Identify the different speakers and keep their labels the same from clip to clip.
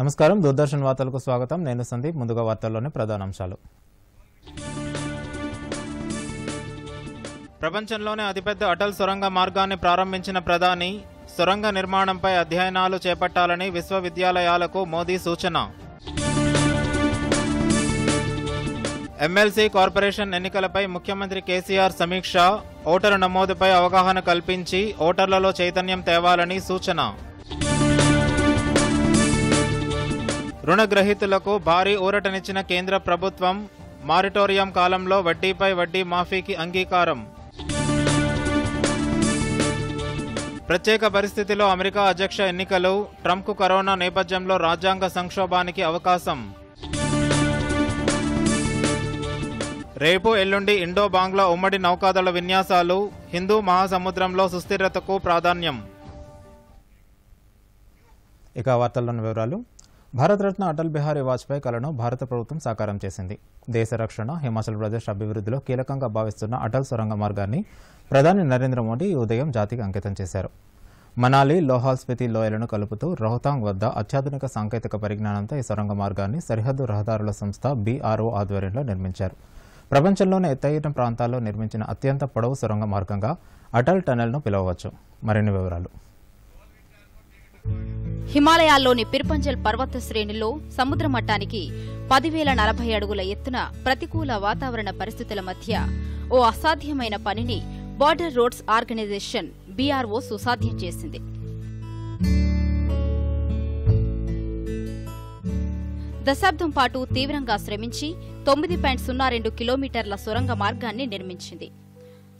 Speaker 1: నమస్కారం దూరదర్శన్ వార్తలకు స్వాగతం నేను సందీప్ ముందుగా వార్తల్లోని ప్రధానాంశాలు ప్రపంచంలోనే అతిపెద్ద అటల్ సొరంగ మార్గాన్ని ప్రారంభించిన ప్రధాని సొరంగ నిర్మాణంపై అధ్యయనాలు చేపట్టాలని విశ్వవిద్యాలయాలకు మోదీ సూచన ఎమ్మెల్సీ కార్పొరేషన్ ఎన్నికలపై ముఖ్యమంత్రి కేసీఆర్ సమీక్ష ఓటరు నమోదుపై అవగాహన కల్పించి ఓటర్లలో చైతన్యం తేవాలని సూచన రుణగ్రహీతులకు భారీ ఊరటనిచ్చిన కేంద్ర ప్రభుత్వం మారిటోరియం కాలంలో వడ్డీపై వడ్డీ మాఫీకి అంగీకారం ప్రత్యేక పరిస్థితిలో అమెరికా అధ్యక్ష ఎన్నికలు ట్రంప్కు కరోనా నేపథ్యంలో రాజ్యాంగ సంక్షోభానికి అవకాశం రేపు ఎల్లుండి ఇండో బాంగ్లా ఉమ్మడి నౌకాదళ విన్యాసాలు హిందూ మహాసముద్రంలో సుస్థిరతకు ప్రాధాన్యం ఇక వార్తలను వివరాలు భారతరత్న అటల్ బిహారీ వాజ్పేయి కలను భారత ప్రభుత్వం సాకారం చేసింది దేశ రక్షణ హిమాచల్ ప్రదేశ్ అభివృద్ధిలో కీలకంగా భావిస్తున్న అటల్ సొరంగ మార్గాన్ని ప్రధాని నరేంద్ర మోడీ ఉదయం జాతికి అంకితం చేశారు మనాలి లోహాల్ స్పితి లోయలను కలుపుతూ రోహతాంగ్ వద్ద అత్యాధునిక సాంకేతిక పరిజ్ఞానంతో ఈ సొరంగ మార్గాన్ని సరిహద్దు రహదారుల సంస్థ బీఆర్ఓ ఆధ్వర్యంలో నిర్మించారు ప్రపంచంలోనే ఎత్తైన ప్రాంతాల్లో నిర్మించిన అత్యంత పొడవు సొరంగ మార్గంగా అటల్ టనెల్ను పిలవవచ్చు మరిన్ని వివరాలు
Speaker 2: హిమాలయాల్లోని పిర్పంజల్ పర్వత శ్రేణిలో సముద్ర మట్టానికి పదివేల నలభై అడుగుల ఎత్తున ప్రతికూల వాతావరణ పరిస్థితుల మధ్య ఓ అసాధ్యమైన పనిని బార్డర్ రోడ్స్ ఆర్గనైజేషన్ బీఆర్ఓ సుసాధ్యం చేసింది దశాబ్దం పాటు తీవ్రంగా శ్రమించి తొమ్మిది పాయింట్ సున్నా రెండు కిలోమీటర్ల సొరంగ మార్గాన్ని నిర్మించింది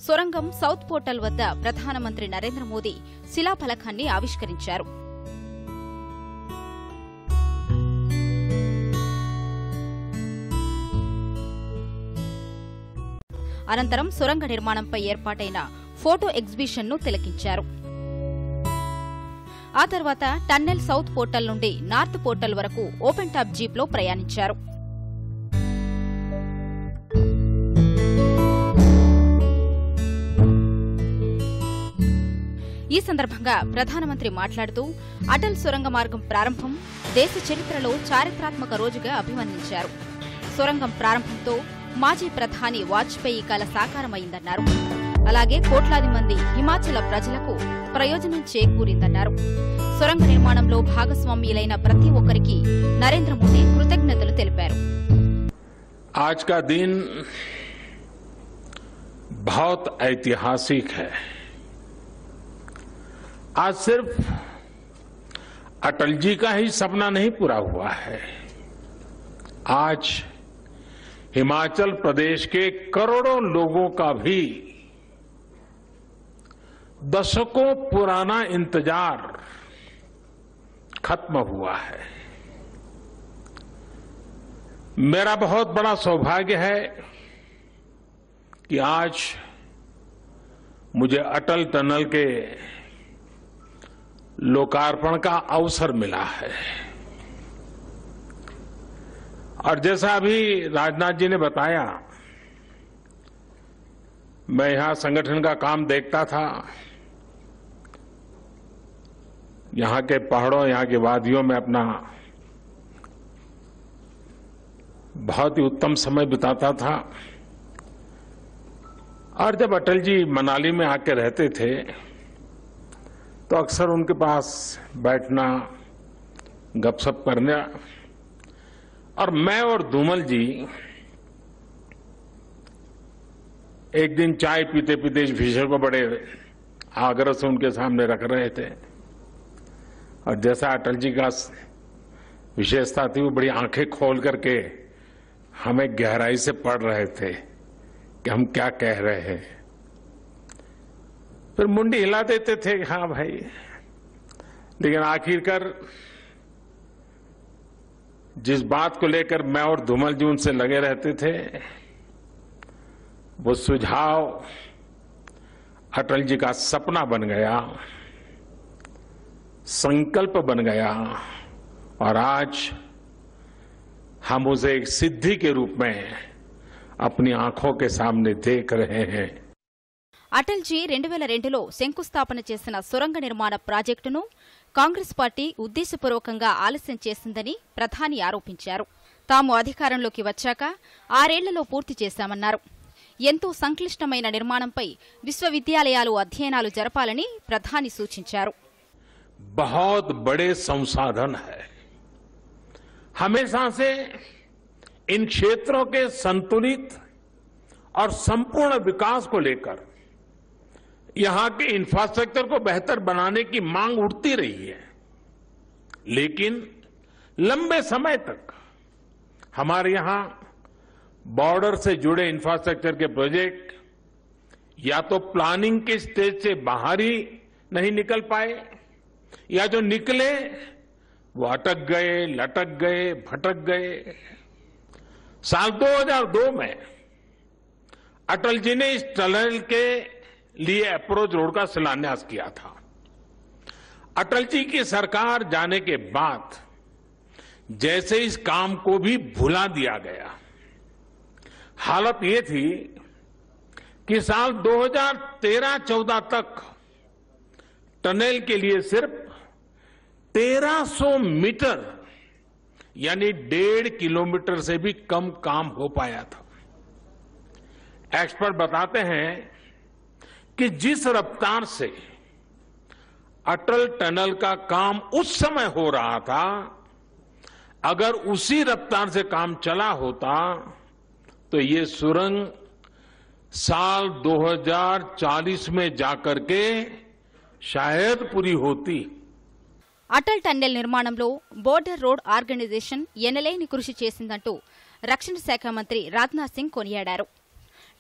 Speaker 2: సొరంగం సౌత్ పోర్టల్ వద్ద ప్రధానమంత్రి నరేంద్ర మోదీ శిలాఫలకాన్ని ఆవిష్కరించారు అనంతరం సొరంగ నిర్మాణంపై ఏర్పాటైన ఫోటో ఎగ్జిబిషన్ను తిలకించారు ఆ తర్వాత టన్నెల్ సౌత్ పోర్టల్ నుండి నార్త్ పోర్టల్ వరకు ఓపెన్ టాప్ జీప్లో ప్రయాణించారు ఈ సందర్భంగా ప్రధానమంత్రి మాట్లాడుతూ అటల్ సొరంగ మార్గం ప్రారంభం దేశ చరిత్రలో చారిత్రాత్మక రోజుగా అభివర్ణించారు సొరంగం ప్రారంభంతో మాజీ ప్రధాని వాజ్పేయి కల సాకారమైందన్నారు అలాగే కోట్లాది మంది హిమాచల ప్రజలకు ప్రయోజనం చేకూరిందన్నారు సొరంగ నిర్మాణంలో భాగస్వామ్యులైన ప్రతి ఒక్కరికి నరేంద్ర మోదీ కృతజ్ఞతలు తెలిపారు
Speaker 3: आज आज सिर्फ अटल जी का ही सपना नहीं पूरा हुआ है आज हिमाचल प्रदेश के करोड़ों लोगों का भी दशकों पुराना इंतजार खत्म हुआ है मेरा बहुत बड़ा सौभाग्य है कि आज मुझे अटल टनल के लोकार्पण का अवसर मिला है और जैसा अभी राजनाथ जी ने बताया मैं यहां संगठन का काम देखता था यहां के पहाड़ों यहां के वादियों में अपना बहुत ही उत्तम समय बिताता था और जब अटल जी मनाली में आके रहते थे तो अक्सर उनके पास बैठना गपशप करना और मैं और धूमल जी एक दिन चाय पीते पीते भीषण को बड़े आग्रह से उनके सामने रख रहे थे और जैसा अटल जी का विशेषता थी वो बड़ी आंखें खोल करके हमें गहराई से पढ़ रहे थे कि हम क्या कह रहे हैं फिर मुंडी हिला देते थे हाँ भाई लेकिन आखिरकार जिस बात को लेकर मैं और धूमल जी उनसे लगे रहते थे वो सुझाव अटल जी का सपना बन गया संकल्प बन गया और आज हम उसे एक सिद्धि के रूप में अपनी आंखों के सामने देख रहे हैं
Speaker 2: अटल जी रेल రెండులో शंकुस्थापन చేసిన निर्माण నిర్మాణ ప్రాజెక్టును కాంగ్రెస్ పార్టీ ఉద్దేశపూర్వకంగా ఆలస్యం చేసిందని ప్రధాని ఆరోపించారు తాము అధికారంలోకి వచ్చాక ఆరేళ్లలో పూర్తి చేశామన్నారు ఎంతో సంక్లిష్టమైన నిర్మాణంపై విశ్వవిద్యాలయాలు అధ్యయనాలు జరపాలని ప్రధాని సూచించారు
Speaker 3: बहुत बड़े संसाधन है हमेशा से इन क्षेत्रों के संतुलित और संपूर्ण विकास को लेकर यहां के इंफ्रास्ट्रक्चर को बेहतर बनाने की मांग उठती रही है लेकिन लंबे समय तक हमारे यहां बॉर्डर से जुड़े इंफ्रास्ट्रक्चर के प्रोजेक्ट या तो प्लानिंग के स्टेज से बाहर ही नहीं निकल पाए या जो निकले वो अटक गए लटक गए भटक गए साल 2002 में अटल जी ने इस टनल के लिए अप्रोच रोड का शिलान्यास किया था अटल जी की सरकार जाने के बाद जैसे इस काम को भी भुला दिया गया हालत ये थी कि साल 2013-14 तक टनल के लिए सिर्फ 1300 मीटर यानी डेढ़ किलोमीटर से भी कम काम हो पाया था एक्सपर्ट बताते हैं कि जिस रफ्तार से अटल टनल का काम उस समय हो रहा था अगर उसी रफ्तार से काम चला होता तो ये सुरंग साल 2040 में जाकर के शायद पूरी होती
Speaker 2: अटल टनल निर्माण में बॉर्डर रोड आर्गनजे एनलैनी कृषि चेसीदू रक्षण शाखा मंत्री राजनाथ सिंह को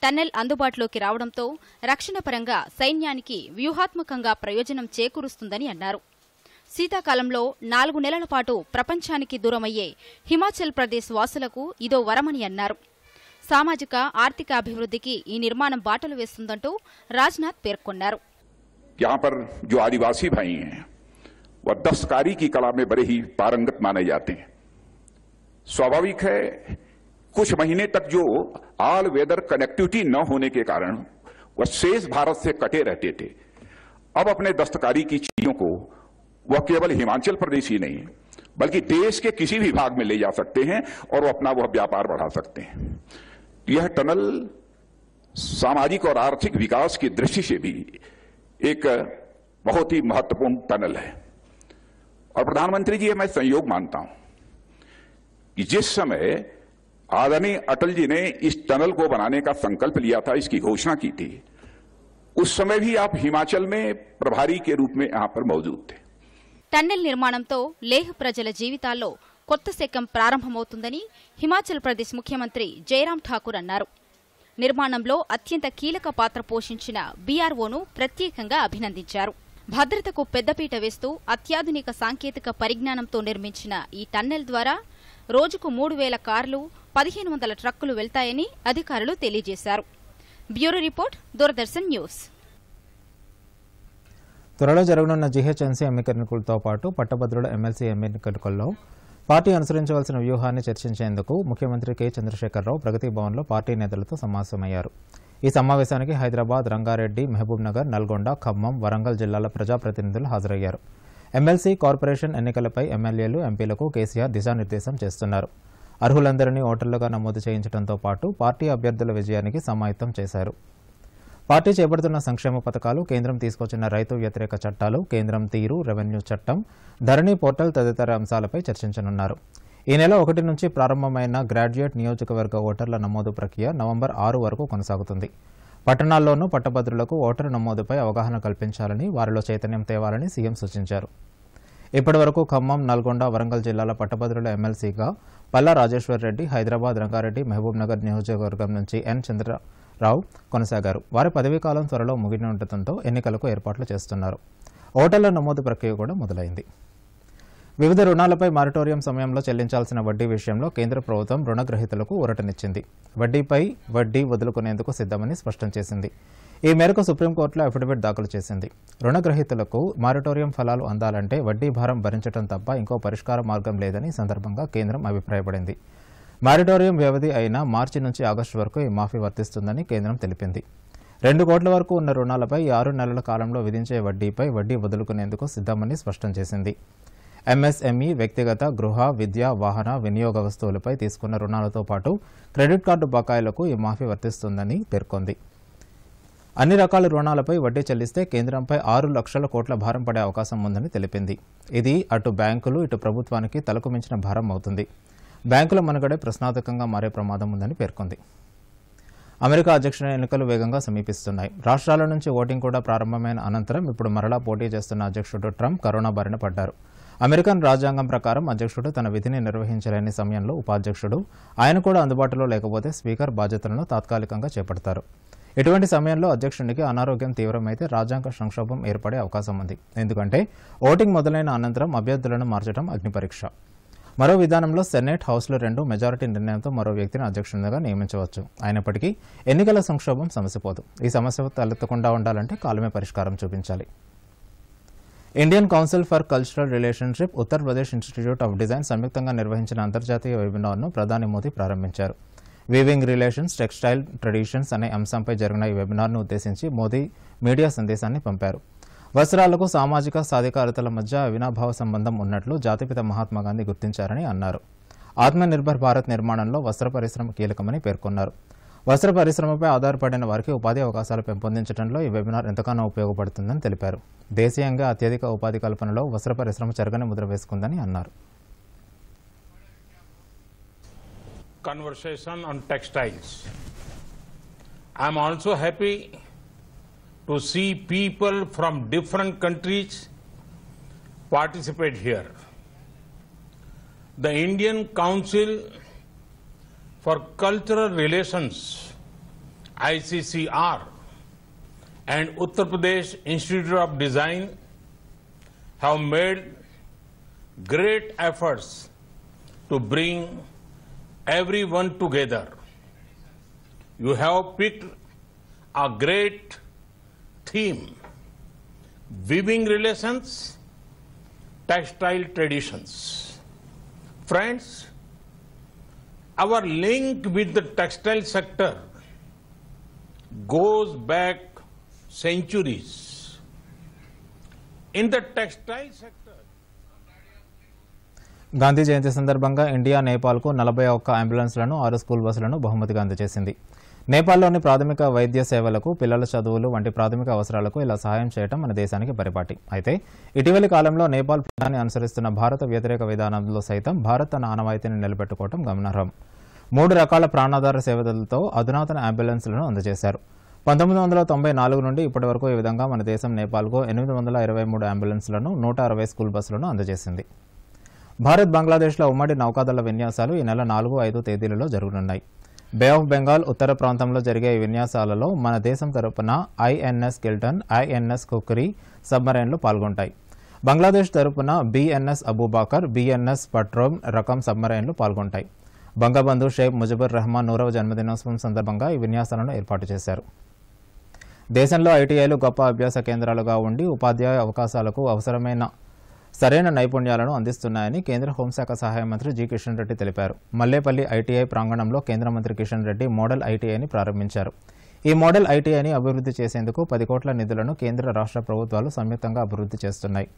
Speaker 2: టన్నెల్ అందుబాటులోకి రావడంతో రక్షణ పరంగా సైన్యానికి వ్యూహాత్మకంగా ప్రయోజనం చేకూరుస్తుందని అన్నారు శీతాకాలంలో నాలుగు నెలల పాటు ప్రపంచానికి దూరమయ్యే హిమాచల్ ప్రదేశ్ వాసులకు ఇదో వరమని అన్నారు సామాజిక ఆర్థిక అభివృద్ధికి ఈ నిర్మాణం బాటలు వేస్తుందంటూ రాజ్నాథ్ పేర్కొన్నారు
Speaker 3: స్వాభావిక स्वाभाविक है कुछ महीने तक जो ऑल वेदर कनेक्टिविटी न होने के कारण वह शेष भारत से कटे रहते थे अब अपने दस्तकारी की चीजों को वह केवल हिमाचल प्रदेश ही नहीं बल्कि देश के किसी भी भाग में ले जा सकते हैं और अपना वह व्यापार बढ़ा सकते हैं यह टनल सामाजिक और आर्थिक विकास की दृष्टि से भी एक बहुत ही महत्वपूर्ण टनल है और प्रधानमंत्री जी मैं संयोग मानता हूं कि जिस समय आदरणीय अटल जी ने इस टनल को बनाने का संकल्प लिया था इसकी घोषणा की थी उस समय भी आप हिमाचल में प्रभारी के रूप में यहाँ पर मौजूद थे
Speaker 2: టన్నెల్ నిర్మాణంతో లేహ్ ప్రజల జీవితాల్లో కొత్త శకం ప్రారంభమవుతుందని హిమాచల్ ప్రదేశ్ ముఖ్యమంత్రి జయరాం ఠాకూర్ అన్నారు నిర్మాణంలో అత్యంత కీలక పాత్ర పోషించిన బీఆర్ఓను ప్రత్యేకంగా అభినందించారు భద్రతకు పెద్దపీట వేస్తూ అత్యాధునిక సాంకేతిక పరిజ్ఞానంతో నిర్మించిన ఈ టన్నెల్ ద్వారా రోజుకు మూడు వేల కార్లు పదిహేను వందల ట్రక్కులు వెళ్తాయని అధికారులు తెలియజేశారు బ్యూరో రిపోర్ట్ దూరదర్శన్ న్యూస్
Speaker 1: త్వరలో జరగనున్న జీహెచ్ఎంసీ ఎన్నికలతో పాటు పట్టభద్రుల ఎమ్మెల్సీ ఎన్నికలలో పార్టీ అనుసరించవలసిన వ్యూహాన్ని చర్చించేందుకు ముఖ్యమంత్రి కె చంద్రశేఖరరావు ప్రగతి భవన్లో పార్టీ నేతలతో సమావేశమయ్యారు ఈ సమావేశానికి హైదరాబాద్ రంగారెడ్డి నగర్ నల్గొండ ఖమ్మం వరంగల్ జిల్లాల ప్రజాప్రతినిధులు హాజరయ్యారు ఎమ్మెల్సీ కార్పొరేషన్ ఎన్నికలపై ఎమ్మెల్యేలు ఎంపీలకు కేసీఆర్ దిశానిర్దేశం చేస్తున్నారు అర్హులందరినీ ఓటర్లుగా నమోదు చేయించడంతో పాటు పార్టీ అభ్యర్థుల విజయానికి సమాయత్తం చేశారు పార్టీ చేపడుతున్న సంక్షేమ పథకాలు కేంద్రం తీసుకొచ్చిన రైతు వ్యతిరేక చట్టాలు కేంద్రం తీరు రెవెన్యూ చట్టం ధరణి పోర్టల్ తదితర అంశాలపై చర్చించనున్నారు ఈ నెల ఒకటి నుంచి ప్రారంభమైన గ్రాడ్యుయేట్ నియోజకవర్గ ఓటర్ల నమోదు ప్రక్రియ నవంబర్ ఆరు వరకు కొనసాగుతుంది పట్టణాల్లోనూ పట్టభద్రులకు ఓటరు నమోదుపై అవగాహన కల్పించాలని వారిలో చైతన్యం తేవాలని సీఎం సూచించారు ఇప్పటి వరకు ఖమ్మం నల్గొండ వరంగల్ జిల్లాల పట్టభద్రుల ఎమ్మెల్సీగా పల్లా రాజేశ్వర్ రెడ్డి హైదరాబాద్ రంగారెడ్డి మహబూబ్నగర్ నియోజకవర్గం నుంచి ఎన్ చంద్రరావు కొనసాగారు వారి పదవీకాలం త్వరలో ముగినుండటంతో ఎన్నికలకు ఏర్పాట్లు చేస్తున్నారు ఓటర్ల నమోదు ప్రక్రియ కూడా మొదలైంది వివిధ రుణాలపై మారిటోరియం సమయంలో చెల్లించాల్సిన వడ్డీ విషయంలో కేంద్ర ప్రభుత్వం రుణగ్రహీతలకు ఊరటనిచ్చింది వడ్డీపై వడ్డీ వదులుకునేందుకు సిద్ధమని స్పష్టం చేసింది ఈ మేరకు సుప్రీంకోర్టులో అఫిడవిట్ దాఖలు చేసింది రుణగ్రహీతలకు మారిటోరియం ఫలాలు అందాలంటే వడ్డీ భారం భరించడం తప్ప ఇంకో పరిష్కార మార్గం లేదని సందర్భంగా కేంద్రం అభిప్రాయపడింది మారిటోరియం వ్యవధి అయిన మార్చి నుంచి ఆగస్టు వరకు ఈ మాఫీ వర్తిస్తుందని కేంద్రం తెలిపింది రెండు కోట్ల వరకు ఉన్న రుణాలపై ఆరు నెలల కాలంలో విధించే వడ్డీపై వడ్డీ వదులుకునేందుకు సిద్ధమని స్పష్టం చేసింది ఎంఎస్ఎంఈ వ్యక్తిగత గృహ విద్య వాహన వినియోగ వస్తువులపై తీసుకున్న రుణాలతో పాటు క్రెడిట్ కార్డు బకాయిలకు ఈ మాఫీ వర్తిస్తుందని పేర్కొంది అన్ని రకాల రుణాలపై వడ్డీ చెల్లిస్తే కేంద్రంపై ఆరు లక్షల కోట్ల భారం పడే అవకాశం ఉందని తెలిపింది ఇది అటు బ్యాంకులు ఇటు ప్రభుత్వానికి తలకు మించిన భారం అవుతుంది బ్యాంకుల మనుగడే ప్రశ్నార్థకంగా మారే ప్రమాదం ఉందని పేర్కొంది అమెరికా అధ్యక్ష ఎన్నికలు వేగంగా సమీపిస్తున్నాయి రాష్ట్రాల నుంచి ఓటింగ్ కూడా ప్రారంభమైన అనంతరం ఇప్పుడు మరలా పోటీ చేస్తున్న అధ్యక్షుడు ట్రంప్ కరోనా బారిన పడ్డారు అమెరికన్ రాజ్యాంగం ప్రకారం అధ్యక్షుడు తన విధిని నిర్వహించలేని సమయంలో ఉపాధ్యక్షుడు ఆయన కూడా అందుబాటులో లేకపోతే స్పీకర్ బాధ్యతలను తాత్కాలికంగా చేపడతారు ఇటువంటి సమయంలో అధ్యక్షునికి అనారోగ్యం తీవ్రమైతే రాజ్యాంగ సంక్షోభం ఏర్పడే అవకాశం ఉంది ఎందుకంటే ఓటింగ్ మొదలైన అనంతరం అభ్యర్థులను మార్చడం అగ్నిపరీక్ష మరో విధానంలో సెనేట్ హౌస్లో రెండు మెజారిటీ నిర్ణయంతో మరో వ్యక్తిని అధ్యక్షునిగా నియమించవచ్చు అయినప్పటికీ ఎన్నికల సంక్షోభం సమస్యపోదు ఈ సమస్య తలెత్తకుండా ఉండాలంటే కాలమే పరిష్కారం చూపించాలి Indian council for cultural relationship Uttar Pradesh institute of design సంయుక్తంగా నిర్వహించిన అంతర్జాతీయ వెబినార్ను ప్రధాని మోదీ ప్రారంభించారు వీవింగ్ రిలేషన్స్ టెక్స్టైల్ ట్రెడిషన్స్ అనే అంశంపై జరిగిన ఈ వెబినార్ను ఉద్దేశించి మోదీ మీడియా సందేశాన్ని పంపారు వస్త్రాలకు సామాజిక సాధికారతల మధ్య అవినాభావ సంబంధం ఉన్నట్లు జాతిపిత మహాత్మాగాంధీ గుర్తించారని అన్నారు ఆత్మనిర్భర్ భారత్ నిర్మాణంలో వస్త్ర పరిశ్రమ కీలకమని పేర్కొన్నారు వస్త్ర పరిశ్రమపై ఆధారపడిన వారికి ఉపాధి అవకాశాలు పెంపొందించడంలో ఈ వెబినార్ ఎంతగానో ఉపయోగపడుతుందని తెలిపారు దేశీయంగా అత్యధిక ఉపాధి కల్పనలో వస్త్ర పరిశ్రమ చెరగని ముద్ర వేసుకుందని అన్నారు
Speaker 3: conversation on textiles. I'm also happy to see people from different countries participate here. The Indian Council for Cultural Relations, ICCR, and Uttar Pradesh Institute of Design have made great efforts to bring everyone together. You have picked a great theme, weaving relations, textile traditions. Friends, our link with the textile sector goes back centuries. In the textile sector,
Speaker 1: Gandhi జయంతి సందర్భంగా India నేపాల్కు నలభై ఒక్క అంబులెన్స్లను ఆరు school బస్సులను బహుమతిగా అందజేసింది నేపాల్లోని ప్రాథమిక వైద్య సేవలకు పిల్లల చదువులు వంటి ప్రాథమిక అవసరాలకు ఇలా సహాయం చేయడం మన దేశానికి పరిపాటి అయితే ఇటీవలి కాలంలో నేపాల్ ప్రధాని అనుసరిస్తున్న భారత వ్యతిరేక విధానంలో సైతం భారత్ తన ఆనవాయితీని నిలబెట్టుకోవడం గమనార్హం మూడు రకాల ప్రాణాధార సేవలతో అధునాతన అంబులెన్స్లను అందజేశారు పంతొమ్మిది వందల తొంభై నాలుగు నుండి ఇప్పటి వరకు ఈ విధంగా మన దేశం నేపాల్కు ఎనిమిది వందల ఇరవై మూడు అంబులెన్స్లను నూట అరవై స్కూల్ బస్సులను అందజేసింది భారత్ బంగ్లాదేశ్లో ఉమ్మడి నౌకాదళ విన్యాసాలు ఈ నెల నాలుగు ఐదు తేదీలలో జరగనున్నాయి బే ఆఫ్ బెంగాల్ ఉత్తర ప్రాంతంలో జరిగే ఈ విన్యాసాలలో మన దేశం తరపున ఐఎన్ఎస్ గిల్టన్ ఐఎన్ఎస్ కుక్రీ సబ్మరైన్లు పాల్గొంటాయి బంగ్లాదేశ్ తరపున బీఎన్ఎస్ అబూబాకర్ బీఎన్ఎస్ పట్రోమ్ రకం సబ్మరైన్లు పాల్గొంటాయి బంగబంధు షేక్ ముజబుర్ రెహమాన్ నూరవ జన్మదినోత్సవం సందర్భంగా ఈ విన్యాసాలను ఏర్పాటు చేశారు దేశంలో ఐటీఐలు గొప్ప అభ్యాస కేంద్రాలుగా ఉండి ఉపాధ్యాయ అవకాశాలకు అవసరమైన సరైన నైపుణ్యాలను అందిస్తున్నాయని కేంద్ర హోంశాఖ సహాయ మంత్రి జి కిషన్ రెడ్డి తెలిపారు మల్లేపల్లి ఐటీఐ ప్రాంగణంలో కేంద్ర మంత్రి కిషన్ రెడ్డి మోడల్ ఐటీఐని ప్రారంభించారు ఈ మోడల్ ఐటీఐని అభివృద్ధి చేసేందుకు పది కోట్ల నిధులను కేంద్ర రాష్ట్ర ప్రభుత్వాలు సంయుక్తంగా అభివృద్ధి చేస్తున్నాయి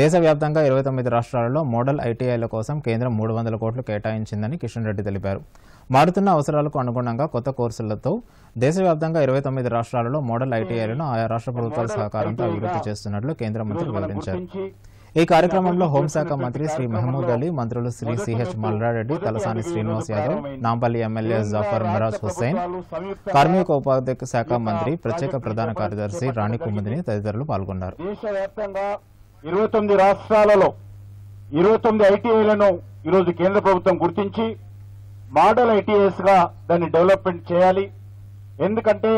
Speaker 1: దేశవ్యాప్తంగా ఇరవై తొమ్మిది రాష్ట్రాలలో మోడల్ ఐటీఐల కోసం కేంద్రం మూడు వందల కోట్లు కేటాయించిందని కిషన్ రెడ్డి తెలిపారు మారుతున్న అవసరాలకు అనుగుణంగా కొత్త కోర్సులతో దేశవ్యాప్తంగా ఇరవై తొమ్మిది రాష్ట్రాలలో మోడల్ ఐటీఐలను ఆయా రాష్ట్ర ప్రభుత్వాల సహకారంతో అభివృద్ధి చేస్తున్నట్లు కేంద్ర మంత్రి వివరించారు ఈ కార్యక్రమంలో హోంశాఖ మంత్రి శ్రీ మహమూద్ అలీ మంత్రులు శ్రీ సిహెచ్ మల్లారెడ్డి తలసాని శ్రీనివాస్ యాదవ్ నాంపల్లి ఎమ్మెల్యే జాఫర్ మిరాజ్ హుస్సేన్ కార్మిక ఉపాధ్యాయ శాఖ మంత్రి ప్రత్యేక ప్రధాన కార్యదర్శి రాణి కుముదిని తదితరులు పాల్గొన్నారు ఇరవై తొమ్మిది రాష్ట్రాలలో ఇరవై తొమ్మిది ఐటీఐలను
Speaker 4: ఈరోజు కేంద్ర ప్రభుత్వం గుర్తించి మోడల్ ఐటీఐస్ గా దాన్ని డెవలప్మెంట్ చేయాలి ఎందుకంటే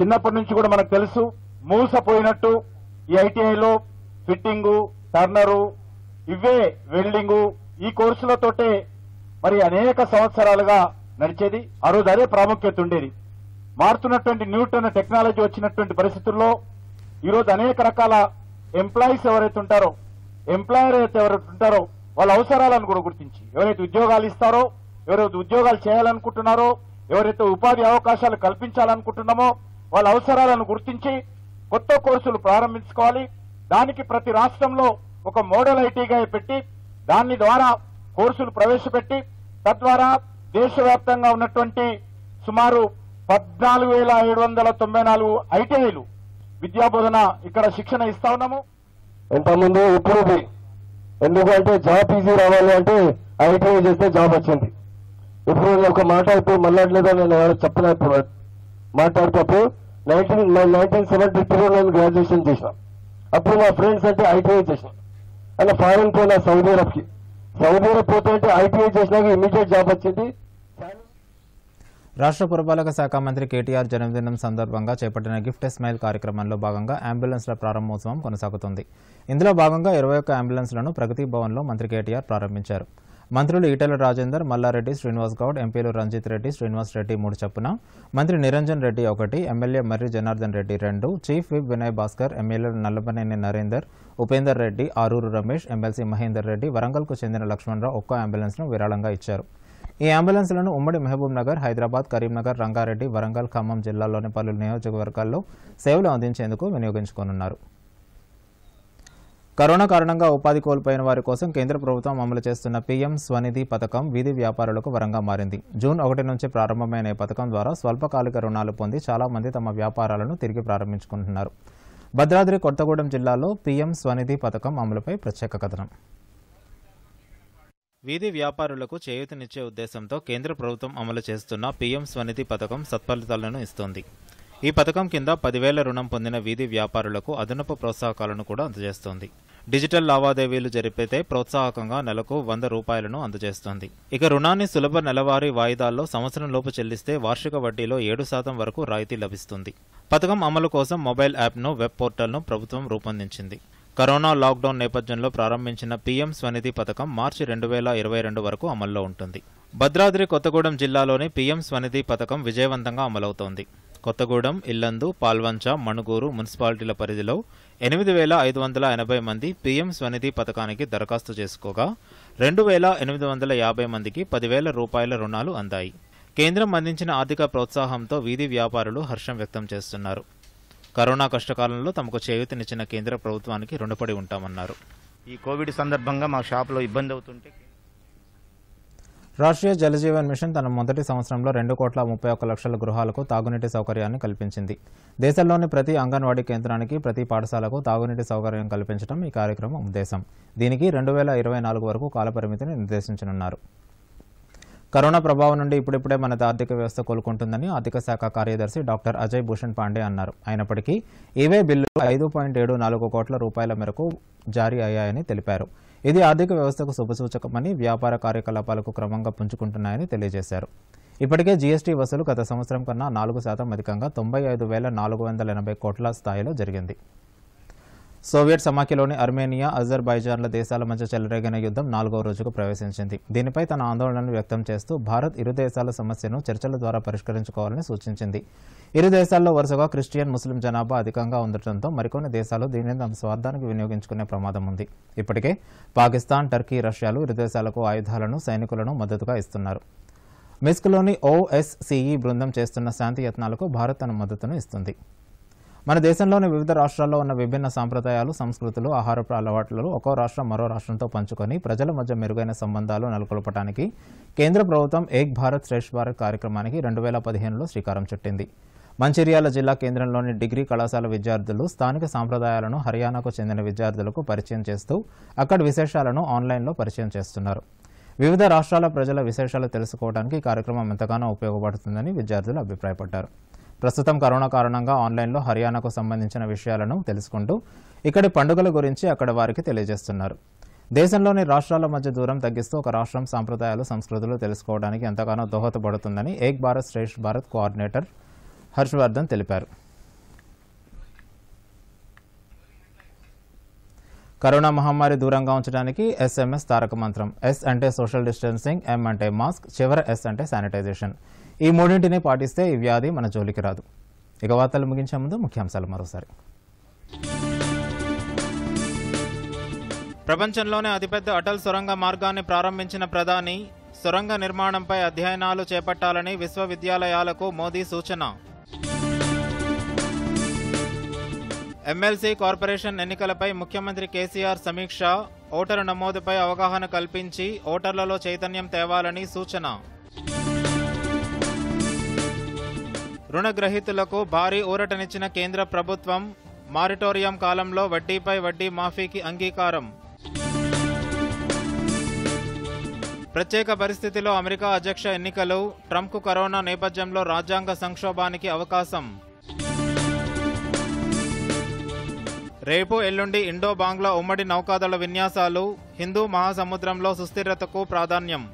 Speaker 4: చిన్నప్పటి నుంచి కూడా మనకు తెలుసు మూసపోయినట్టు ఈ ఐటీఐలో ఫిట్టింగు టర్నరు ఇవే వెల్డింగు ఈ కోర్సులతోటే మరి అనేక సంవత్సరాలుగా నడిచేది ఆ రోజు అదే ప్రాముఖ్యత ఉండేది మారుతున్నటువంటి న్యూటన్ టెక్నాలజీ వచ్చినటువంటి పరిస్థితుల్లో ఈరోజు అనేక రకాల ఎంప్లాయీస్ ఎవరైతే ఉంటారో ఎంప్లాయర్ అయితే ఎవరైతే ఉంటారో వాళ్ళ అవసరాలను కూడా గుర్తించి ఎవరైతే ఉద్యోగాలు ఇస్తారో ఎవరైతే ఉద్యోగాలు చేయాలనుకుంటున్నారో ఎవరైతే ఉపాధి అవకాశాలు కల్పించాలనుకుంటున్నామో వాళ్ళ అవసరాలను గుర్తించి కొత్త కోర్సులు ప్రారంభించుకోవాలి దానికి ప్రతి రాష్ట్రంలో ఒక మోడల్ ఐటీగా పెట్టి దాని ద్వారా కోర్సులు ప్రవేశపెట్టి తద్వారా దేశవ్యాప్తంగా ఉన్నటువంటి సుమారు పద్నాలుగు వేల ఏడు వందల తొంభై నాలుగు ఐటీఐలు విద్యాబోధన ఇక్కడ శిక్షణ ఇస్తా ఉన్నాము ఎంతమంది ఇప్పుడు ఎందుకంటే జాబ్ ఈజీ రావాలి అంటే ఐటీఐ చేస్తే జాబ్ వచ్చింది ఇప్పుడు ఒక మాట ఇప్పుడు మళ్ళట్లేదో నేను చెప్పిన ఇప్పుడు మాట్లాడుతూ నైన్టీన్ నైన్టీన్ సెవెంటీ త్రీలో నేను గ్రాడ్యుయేషన్ చేసిన అప్పుడు మా ఫ్రెండ్స్ అంటే ఐటీఐ చేసిన అలా ఫారెన్ పోయినా సౌదీ అరబ్ కి సౌదీ అరబ్ పోతే అంటే ఐటీఐ చేసినాక ఇమీడియట్ జాబ్ వచ్చింది
Speaker 1: రాష్ట్ర పురపాలక శాఖ మంత్రి కేటీఆర్ జన్మదినం సందర్భంగా చేపట్టిన గిఫ్ట్ స్మైల్ కార్యక్రమంలో భాగంగా అంబులెన్స్ల ప్రారంభోత్సవం కొనసాగుతుంది ఇందులో భాగంగా ఇరవై ఒక్క అంబులెన్స్లను ప్రగతి భవన్లో మంత్రి కేటీఆర్ ప్రారంభించారు మంత్రులు ఈటెల రాజేందర్ మల్లారెడ్డి శ్రీనివాస్ గౌడ్ ఎంపీలు రంజిత్ రెడ్డి శ్రీనివాస్ రెడ్డి మూడు చొప్పున మంత్రి నిరంజన్ రెడ్డి ఒకటి ఎమ్మెల్యే మర్రి జనార్దన్ రెడ్డి రెండు chief whip Vinay Bhaskar MLA Nallapaneni Narender Upender Reddy Aroori Ramesh MLC Mahender Reddy వరంగల్కు చెందిన లక్ష్మణరావు ఒక్క అంబులెన్స్ను విరాళంగా ఇచ్చారు ఈ అంబులెన్స్లను ఉమ్మడి మహబూబ్ నగర్ హైదరాబాద్ కరీంనగర్ రంగారెడ్డి వరంగల్ ఖమ్మం జిల్లాల్లోని పలు నియోజకవర్గాల్లో సేవలు అందించేందుకు వినియోగించుకోనున్నారు కరోనా కారణంగా ఉపాధి కోల్పోయిన వారి కోసం కేంద్ర ప్రభుత్వం అమలు చేస్తున్న పీఎం స్వనిధి పథకం వీధి వ్యాపారులకు వరంగా మారింది జూన్ ఒకటి నుంచి ప్రారంభమైన ఈ పథకం ద్వారా స్వల్పకాలిక రుణాలు పొంది చాలామంది తమ వ్యాపారాలను తిరిగి ప్రారంభించుకుంటున్నారు భద్రాద్రి కొత్తగూడెం జిల్లాలో పీఎం స్వనిధి పథకం అమలుపై ప్రత్యేక కథనం వీధి వ్యాపారులకు చేయూతనిచ్చే ఉద్దేశంతో కేంద్ర ప్రభుత్వం అమలు చేస్తున్న పీఎం స్వనిధి పథకం సత్ఫలితాలను ఇస్తోంది ఈ పథకం కింద పదివేల రుణం పొందిన వీధి వ్యాపారులకు అదనపు ప్రోత్సాహకాలను కూడా అందజేస్తోంది డిజిటల్ లావాదేవీలు జరిపితే ప్రోత్సాహకంగా నెలకు వంద రూపాయలను అందజేస్తుంది ఇక రుణాన్ని సులభ నెలవారీ వాయిదాల్లో సంవత్సరంలోపు చెల్లిస్తే వార్షిక వడ్డీలో ఏడు శాతం వరకు రాయితీ లభిస్తుంది పథకం అమలు కోసం మొబైల్ యాప్ను వెబ్ పోర్టల్ను ప్రభుత్వం రూపొందించింది కరోనా లాక్డౌన్ నేపథ్యంలో ప్రారంభించిన పీఎం స్వనిధి పథకం మార్చి రెండు వేల ఇరవై రెండు వరకు అమల్లో ఉంటుంది భద్రాద్రి కొత్తగూడెం జిల్లాలోని పీఎం స్వనిధి పథకం విజయవంతంగా అమలవుతోంది కొత్తగూడెం ఇల్లందు పాల్వంచ మణుగూరు మున్సిపాలిటీల పరిధిలో ఎనిమిది వేల ఐదు వందల ఎనభై మంది పీఎం స్వనిధి పథకానికి దరఖాస్తు చేసుకోగా రెండు వేల ఎనిమిది వందల యాభై మందికి పదివేల రూపాయల రుణాలు అందాయి కేంద్రం అందించిన ఆర్థిక ప్రోత్సాహంతో వీధి వ్యాపారులు హర్షం వ్యక్తం చేస్తున్నారు కరోనా కష్టకాలంలో తమకు చేయూతనిచ్చిన కేంద్ర ప్రభుత్వానికి రుణపడి ఉంటామన్నారు ఈ కోవిడ్ సందర్భంగా మా షాప్లో ఇబ్బంది అవుతుంటే రాష్ట్రీయ జలజీవన్ మిషన్ తన మొదటి సంవత్సరంలో రెండు కోట్ల ముప్పై ఒక్క లక్షల గృహాలకు తాగునీటి సౌకర్యాన్ని కల్పించింది దేశంలోని ప్రతి అంగన్వాడీ కేంద్రానికి ప్రతి పాఠశాలకు తాగునీటి సౌకర్యం కల్పించడం ఈ కార్యక్రమం ఉద్దేశం దీనికి రెండు వేల ఇరవై నాలుగు వరకు కాలపరిమితిని నిర్దేశించనున్నారు కరోనా ప్రభావం నుండి ఇప్పుడిప్పుడే మన ఆర్థిక వ్యవస్థ కోలుకుంటుందని ఆర్థిక శాఖ కార్యదర్శి డాక్టర్ అజయ్ భూషణ్ పాండే అన్నారు అయినప్పటికీ ఇవే బిల్లు ఐదు పాయింట్ ఏడు నాలుగు కోట్ల రూపాయల మేరకు జారీ అయ్యాయని తెలిపారు ఇది ఆర్థిక వ్యవస్థకు శుభసూచకమని వ్యాపార కార్యకలాపాలకు క్రమంగా పుంజుకుంటున్నాయని తెలియజేశారు ఇప్పటికే జీఎస్టీ వసూలు గత సంవత్సరం కన్నా నాలుగు శాతం అధికంగా తొంభై ఐదు వేల నాలుగు వందల ఎనభై కోట్ల స్థాయిలో జరిగింది సోవియట్ సమాఖ్యలోని అర్మేనియా అజర్బైజాన్ల దేశాల మధ్య చెలరేగిన యుద్ధం నాలుగో రోజుకు ప్రవేశించింది దీనిపై తన ఆందోళనను వ్యక్తం చేస్తూ భారత్ ఇరు దేశాల సమస్యను చర్చల ద్వారా పరిష్కరించుకోవాలని సూచించింది ఇరు దేశాల్లో వరుసగా క్రిస్టియన్ ముస్లిం జనాభా అధికంగా ఉండటంతో మరికొన్ని దేశాలు దీనిని తమ స్వార్థానికి వినియోగించుకునే ప్రమాదం ఉంది ఇప్పటికే పాకిస్తాన్ టర్కీ రష్యాలు ఇరు దేశాలకు ఆయుధాలను సైనికులను మద్దతుగా ఇస్తున్నారు మిస్క్లోని ఓఎస్సీఈ బృందం చేస్తున్న శాంతి యత్నాలకు భారత్ తన మద్దతును ఇస్తుంది మన దేశంలోని వివిధ రాష్ట్రాల్లో ఉన్న విభిన్న సాంప్రదాయాలు సంస్కృతులు ఆహార అలవాట్లు ఒక్కో రాష్ట్రం మరో రాష్ట్రంతో పంచుకొని ప్రజల మధ్య మెరుగైన సంబంధాలు నెలకొల్పడానికి కేంద్ర ప్రభుత్వం ఏక్ భారత్ శ్రేష్ఠ భారత్ కార్యక్రమానికి రెండు వేల పదిహేనులో శ్రీకారం చుట్టింది మంచిర్యాల జిల్లా కేంద్రంలోని డిగ్రీ కళాశాల విద్యార్థులు స్థానిక సాంప్రదాయాలను హర్యానాకు చెందిన విద్యార్థులకు పరిచయం చేస్తూ అక్కడి విశేషాలను ఆన్లైన్లో పరిచయం చేస్తున్నారు వివిధ రాష్ట్రాల ప్రజల విశేషాలు తెలుసుకోవడానికి ఈ కార్యక్రమం ఎంతగానో ఉపయోగపడుతుందని విద్యార్థులు అభిప్రాయపడ్డారు ప్రస్తుతం కరోనా కారణంగా ఆన్లైన్లో హర్యానాకు సంబంధించిన విషయాలను తెలుసుకుంటూ ఇక్కడి పండుగల గురించి అక్కడ వారికి తెలియజేస్తున్నారు దేశంలోని రాష్ట్రాల మధ్య దూరం తగ్గిస్తూ ఒక రాష్ట్రం సాంప్రదాయాలు సంస్కృతులు తెలుసుకోవడానికి ఎంతగానో దోహదపడుతుందని ఏక్ భారత్ శ్రేష్ఠ భారత్ కోఆర్డినేటర్ హర్షవర్ధన్ తెలిపారు కరోనా మహమ్మారి దూరంగా ఉంచడానికి ఎస్ఎంఎస్ తారక మంత్రం ఎస్ అంటే సోషల్ డిస్టెన్సింగ్ ఎం అంటే మాస్క్ చివర ఎస్ అంటే శానిటైజేషన్ ఈ మూడింటిని పాటిస్తే ఈ వ్యాధి మన జోలికి రాదు ఇక వార్తలు ముగించే ముందు ముఖ్యాంశాలు మరోసారి ప్రపంచంలోనే అతిపెద్ద అటల్ సొరంగ మార్గాన్ని ప్రారంభించిన ప్రధాని సొరంగ నిర్మాణంపై అధ్యయనాలు చేపట్టాలని విశ్వవిద్యాలయాలకు మోదీ సూచన ఎమ్మెల్సీ కార్పొరేషన్ ఎన్నికలపై ముఖ్యమంత్రి కేసీఆర్ సమీక్ష ఓటరు నమోదుపై అవగాహన కల్పించి ఓటర్లలో చైతన్యం తేవాలని సూచన రుణగ్రహీతులకు భారీ ఊరటనిచ్చిన కేంద్ర ప్రభుత్వం మారిటోరియం కాలంలో వడ్డీపై వడ్డీ మాఫీకి అంగీకారం ప్రత్యేక పరిస్థితిలో అమెరికా అధ్యక్ష ఎన్నికలు ట్రంప్కు కరోనా నేపథ్యంలో రాజ్యాంగ సంక్షోభానికి అవకాశం రేపు ఎల్లుండి ఇండో బాంగ్లా ఉమ్మడి నౌకాదళ విన్యాసాలు హిందూ మహాసముద్రంలో సుస్థిరతకు ప్రాధాన్యం